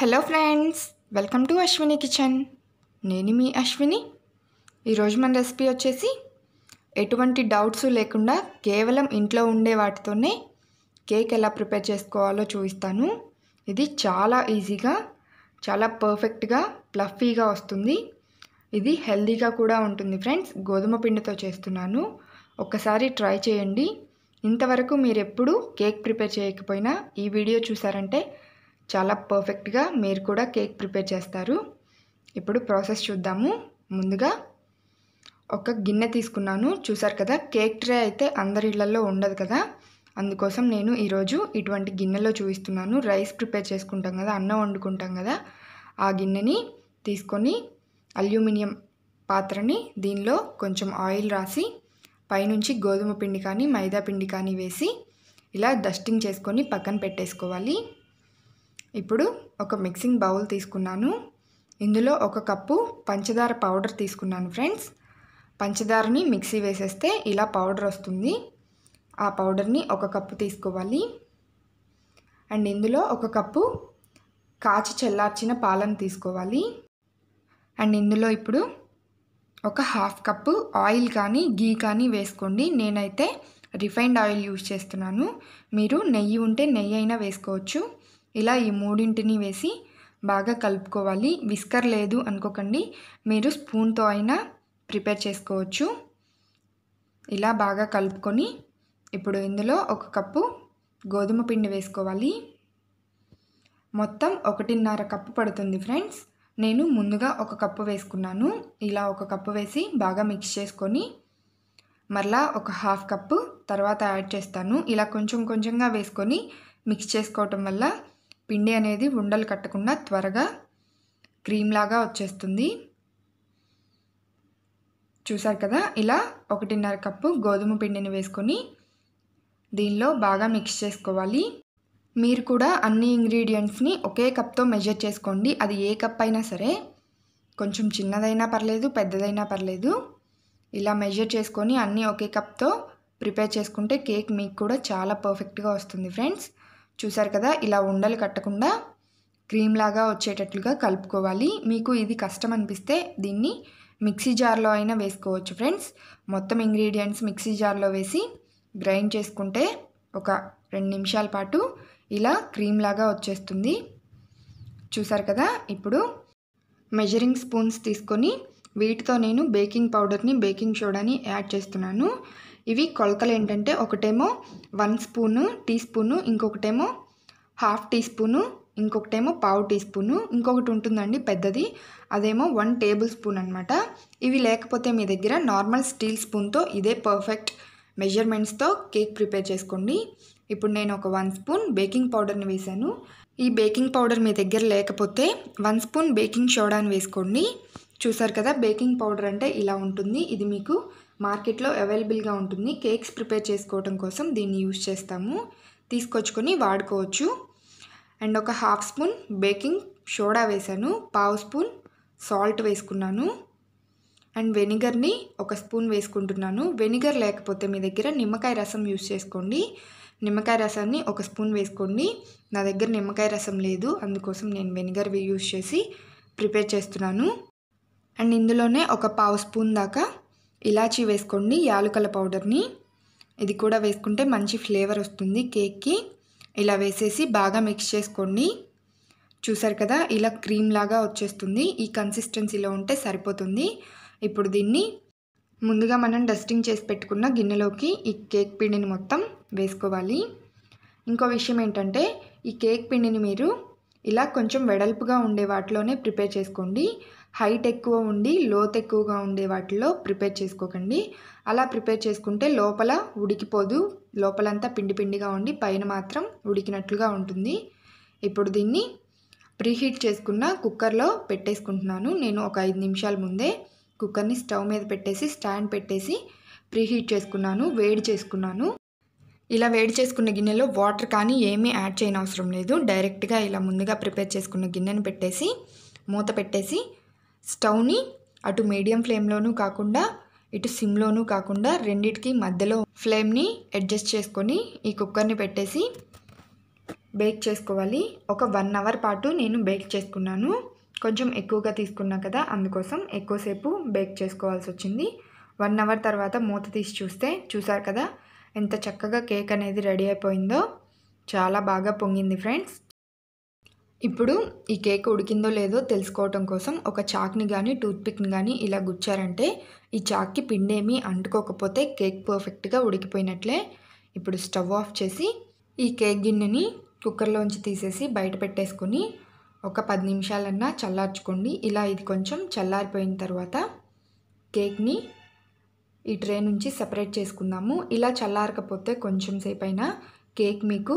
hello friends welcome to Ashwini kitchen నేను మీ అశ్విని ఈరోజు మన రెసిపీ వచ్చేసి ఎటువంటి డౌట్స్ లేకుండా కేవలం ఇంట్లో ఉండే వాటితోనే కేక్ ఎలా ప్రిపేర్ చేసుకోవాలో చూపిస్తాను ఇది చాలా ఈజీగా చాలా పర్ఫెక్ట్గా ప్లఫీగా వస్తుంది ఇది హెల్దీగా కూడా ఉంటుంది ఫ్రెండ్స్ గోధుమ పిండితో చేస్తున్నాను ఒక్కసారి ట్రై చేయండి ఇంతవరకు మీరు ఎప్పుడు కేక్ ప్రిపేర్ చేయకపోయినా ఈ వీడియో చూసారంటే చాలా పర్ఫెక్ట్గా మీరు కూడా కేక్ ప్రిపేర్ చేస్తారు ఇప్పుడు ప్రాసెస్ చూద్దాము ముందుగా ఒక గిన్నె తీసుకున్నాను చూసారు కదా కేక్ ట్రే అయితే అందరి ఇళ్లలో ఉండదు కదా అందుకోసం నేను ఈరోజు ఇటువంటి గిన్నెలో చూపిస్తున్నాను రైస్ ప్రిపేర్ చేసుకుంటాం కదా అన్నం వండుకుంటాం కదా ఆ గిన్నెని తీసుకొని అల్యూమినియం పాత్రని దీనిలో కొంచెం ఆయిల్ రాసి పైనుంచి గోధుమ పిండి కానీ మైదా పిండి కానీ వేసి ఇలా డస్టింగ్ చేసుకొని పక్కన పెట్టేసుకోవాలి ఇప్పుడు ఒక మిక్సింగ్ బౌల్ తీసుకున్నాను ఇందులో ఒక కప్పు పంచదార పౌడర్ తీసుకున్నాను ఫ్రెండ్స్ పంచదారని మిక్సీ వేసేస్తే ఇలా పౌడర్ వస్తుంది ఆ పౌడర్ని ఒక కప్పు తీసుకోవాలి అండ్ ఇందులో ఒక కప్పు కాచి చల్లార్చిన పాలను తీసుకోవాలి అండ్ ఇందులో ఇప్పుడు ఒక హాఫ్ కప్పు ఆయిల్ కానీ గీ కానీ వేసుకోండి నేనైతే రిఫైన్డ్ ఆయిల్ యూజ్ చేస్తున్నాను మీరు నెయ్యి ఉంటే నెయ్యి అయినా వేసుకోవచ్చు ఇలా ఈ మూడింటిని వేసి బాగా కలుపుకోవాలి విస్కర్ లేదు అనుకోకండి మీరు స్పూన్తో అయినా ప్రిపేర్ చేసుకోవచ్చు ఇలా బాగా కలుపుకొని ఇప్పుడు ఇందులో ఒక కప్పు గోధుమ పిండి వేసుకోవాలి మొత్తం ఒకటిన్నర కప్పు పడుతుంది ఫ్రెండ్స్ నేను ముందుగా ఒక కప్పు వేసుకున్నాను ఇలా ఒక కప్పు వేసి బాగా మిక్స్ చేసుకొని మరలా ఒక హాఫ్ కప్పు తర్వాత యాడ్ చేస్తాను ఇలా కొంచెం కొంచెంగా వేసుకొని మిక్స్ చేసుకోవటం వల్ల పిండి అనేది ఉండలు కట్టకుండా త్వరగా క్రీమ్ లాగా వచ్చేస్తుంది చూసారు కదా ఇలా ఒకటిన్నర కప్పు గోధుమ పిండిని వేసుకొని దీనిలో బాగా మిక్స్ చేసుకోవాలి మీరు కూడా అన్ని ఇంగ్రీడియంట్స్ని ఒకే కప్తో మెజర్ చేసుకోండి అది ఏ కప్ అయినా సరే కొంచెం చిన్నదైనా పర్లేదు పెద్దదైనా పర్లేదు ఇలా మెజర్ చేసుకొని అన్నీ ఒకే కప్తో ప్రిపేర్ చేసుకుంటే కేక్ మీకు కూడా చాలా పర్ఫెక్ట్గా వస్తుంది ఫ్రెండ్స్ చూసారు కదా ఇలా ఉండలు కట్టకుండా క్రీమ్ లాగా వచ్చేటట్లుగా కలుపుకోవాలి మీకు ఇది కష్టం అనిపిస్తే దీన్ని మిక్సీ జార్లో అయినా వేసుకోవచ్చు ఫ్రెండ్స్ మొత్తం ఇంగ్రీడియంట్స్ మిక్సీ జార్లో వేసి గ్రైండ్ చేసుకుంటే ఒక రెండు నిమిషాల పాటు ఇలా క్రీమ్ లాగా వచ్చేస్తుంది చూసారు కదా ఇప్పుడు మెజరింగ్ స్పూన్స్ తీసుకొని వీటితో నేను బేకింగ్ పౌడర్ని బేకింగ్ సోడాని యాడ్ చేస్తున్నాను ఇవి కొలకలు ఏంటంటే ఒకటేమో వన్ స్పూను టీ స్పూను ఇంకొకటేమో హాఫ్ టీ స్పూను ఇంకొకటేమో పావు టీ స్పూను ఇంకొకటి ఉంటుందండి పెద్దది అదేమో వన్ టేబుల్ స్పూన్ అనమాట ఇవి లేకపోతే మీ దగ్గర నార్మల్ స్టీల్ స్పూన్తో ఇదే పర్ఫెక్ట్ మెజర్మెంట్స్తో కేక్ ప్రిపేర్ చేసుకోండి ఇప్పుడు నేను ఒక వన్ స్పూన్ బేకింగ్ పౌడర్ని వేశాను ఈ బేకింగ్ పౌడర్ మీ దగ్గర లేకపోతే వన్ స్పూన్ బేకింగ్ సోడాని వేసుకోండి చూసారు కదా బేకింగ్ పౌడర్ అంటే ఇలా ఉంటుంది ఇది మీకు మార్కెట్లో అవైలబుల్గా ఉంటుంది కేక్స్ ప్రిపేర్ చేసుకోవడం కోసం దీన్ని యూజ్ చేస్తాము తీసుకొచ్చుకొని వాడుకోవచ్చు అండ్ ఒక హాఫ్ స్పూన్ బేకింగ్ సోడా వేశాను పావు స్పూన్ సాల్ట్ వేసుకున్నాను అండ్ వెనిగర్ని ఒక స్పూన్ వేసుకుంటున్నాను వెనిగర్ లేకపోతే మీ దగ్గర నిమ్మకాయ రసం యూస్ చేసుకోండి నిమ్మకాయ రసాన్ని ఒక స్పూన్ వేసుకోండి నా దగ్గర నిమ్మకాయ రసం లేదు అందుకోసం నేను వెనిగర్ యూస్ చేసి ప్రిపేర్ చేస్తున్నాను అండ్ ఇందులోనే ఒక పావు స్పూన్ దాకా ఇలాచీ వేసుకోండి యాలుకల పౌడర్ని ఇది కూడా వేసుకుంటే మంచి ఫ్లేవర్ వస్తుంది కేక్కి ఇలా వేసేసి బాగా మిక్స్ చేసుకోండి చూసారు కదా ఇలా క్రీమ్ లాగా వచ్చేస్తుంది ఈ కన్సిస్టెన్సీలో ఉంటే సరిపోతుంది ఇప్పుడు దీన్ని ముందుగా మనం డస్టింగ్ చేసి పెట్టుకున్న గిన్నెలోకి ఈ కేక్ పిండిని మొత్తం వేసుకోవాలి ఇంకో విషయం ఏంటంటే ఈ కేక్ పిండిని మీరు ఇలా కొంచెం వెడల్పుగా ఉండే వాటిలోనే ప్రిపేర్ చేసుకోండి హైట్ ఎక్కువ ఉండి లోత్ ఎక్కువగా ఉండే వాటిలో ప్రిపేర్ చేసుకోకండి అలా ప్రిపేర్ చేసుకుంటే లోపల ఉడికిపోదు లోపలంతా పిండి పిండిగా ఉండి పైన మాత్రం ఉడికినట్లుగా ఉంటుంది ఇప్పుడు దీన్ని ప్రీహీట్ చేసుకున్న కుక్కర్లో పెట్టేసుకుంటున్నాను నేను ఒక ఐదు నిమిషాల ముందే కుక్కర్ని స్టవ్ మీద పెట్టేసి స్టాండ్ పెట్టేసి ప్రీహీట్ చేసుకున్నాను వేడి చేసుకున్నాను ఇలా వేడి చేసుకున్న గిన్నెలో వాటర్ కానీ ఏమీ యాడ్ చేయనవసరం లేదు డైరెక్ట్గా ఇలా ముందుగా ప్రిపేర్ చేసుకున్న గిన్నెను పెట్టేసి మూత పెట్టేసి స్టవ్ని అటు మీడియం ఫ్లేమ్లోనూ కాకుండా ఇటు సిమ్లోనూ కాకుండా రెండిటికి మధ్యలో ఫ్లేమ్ని అడ్జస్ట్ చేసుకొని ఈ కుక్కర్ని పెట్టేసి బేక్ చేసుకోవాలి ఒక వన్ అవర్ పాటు నేను బేక్ చేసుకున్నాను కొంచెం ఎక్కువగా తీసుకున్నా కదా అందుకోసం ఎక్కువసేపు బేక్ చేసుకోవాల్సి వచ్చింది వన్ అవర్ తర్వాత మూత తీసి చూస్తే చూసారు కదా ఎంత చక్కగా కేక్ అనేది రెడీ అయిపోయిందో చాలా బాగా పొంగింది ఫ్రెండ్స్ ఇప్పుడు ఈ కేక్ ఉడికిందో లేదో తెలుసుకోవటం కోసం ఒక చాక్ని కానీ టూత్పిక్ని కానీ ఇలా గుచ్చారంటే ఈ చాక్కి పిండేమీ అంటుకోకపోతే కేక్ పర్ఫెక్ట్గా ఉడికిపోయినట్లే ఇప్పుడు స్టవ్ ఆఫ్ చేసి ఈ కేక్ గిన్నెని కుక్కర్లోంచి తీసేసి బయట పెట్టేసుకొని ఒక పది నిమిషాలన్నా చల్లార్చుకోండి ఇలా ఇది కొంచెం చల్లారిపోయిన తర్వాత కేక్ని ఈ ట్రే నుంచి సపరేట్ చేసుకుందాము ఇలా చల్లారకపోతే కొంచెం సేపు అయినా కేక్ మీకు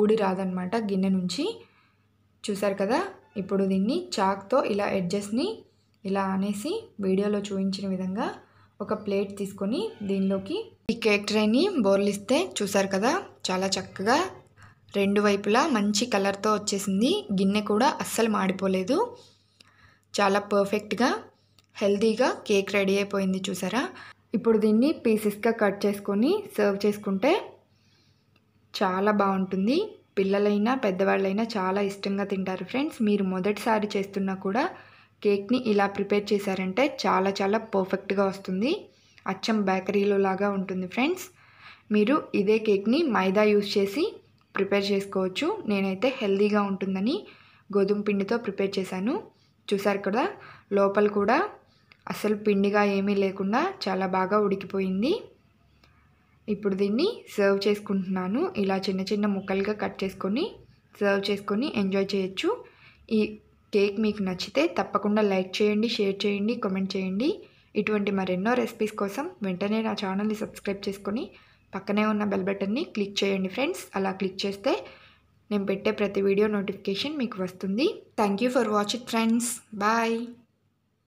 ఊడి రాదనమాట గిన్నె నుంచి చూసారు కదా ఇప్పుడు దీన్ని చాక్తో ఇలా ఎడ్జెస్ని ఇలా అనేసి వీడియోలో చూపించిన విధంగా ఒక ప్లేట్ తీసుకొని దీనిలోకి ఈ కేక్ ట్రైని బోర్లిస్తే చూసారు కదా చాలా చక్కగా రెండు వైపులా మంచి కలర్తో వచ్చేసింది గిన్నె కూడా అస్సలు మాడిపోలేదు చాలా పర్ఫెక్ట్గా హెల్తీగా కేక్ రెడీ అయిపోయింది చూసారా ఇప్పుడు దీన్ని పీసెస్గా కట్ చేసుకొని సర్వ్ చేసుకుంటే చాలా బాగుంటుంది పిల్లలైనా పెద్దవాళ్ళైనా చాలా ఇష్టంగా తింటారు ఫ్రెండ్స్ మీరు మొదటిసారి చేస్తున్నా కూడా కేక్ని ఇలా ప్రిపేర్ చేశారంటే చాలా చాలా పర్ఫెక్ట్గా వస్తుంది అచ్చం బేకరీలో లాగా ఉంటుంది ఫ్రెండ్స్ మీరు ఇదే కేక్ని మైదా యూస్ చేసి ప్రిపేర్ చేసుకోవచ్చు నేనైతే హెల్దీగా ఉంటుందని గోధుమ పిండితో ప్రిపేర్ చేశాను చూసారు కదా లోపల కూడా అసలు పిండిగా ఏమీ లేకుండా చాలా బాగా ఉడికిపోయింది ఇప్పుడు దీన్ని సర్వ్ చేసుకుంటున్నాను ఇలా చిన్న చిన్న ముక్కలుగా కట్ చేసుకొని సర్వ్ చేసుకొని ఎంజాయ్ చేయొచ్చు ఈ కేక్ మీకు నచ్చితే తప్పకుండా లైక్ చేయండి షేర్ చేయండి కామెంట్ చేయండి ఇటువంటి మరెన్నో రెసిపీస్ కోసం వెంటనే నా ఛానల్ని సబ్స్క్రైబ్ చేసుకొని పక్కనే ఉన్న బెల్ బటన్ని క్లిక్ చేయండి ఫ్రెండ్స్ అలా క్లిక్ చేస్తే నేను పెట్టే ప్రతి వీడియో నోటిఫికేషన్ మీకు వస్తుంది thank you for watching friends bye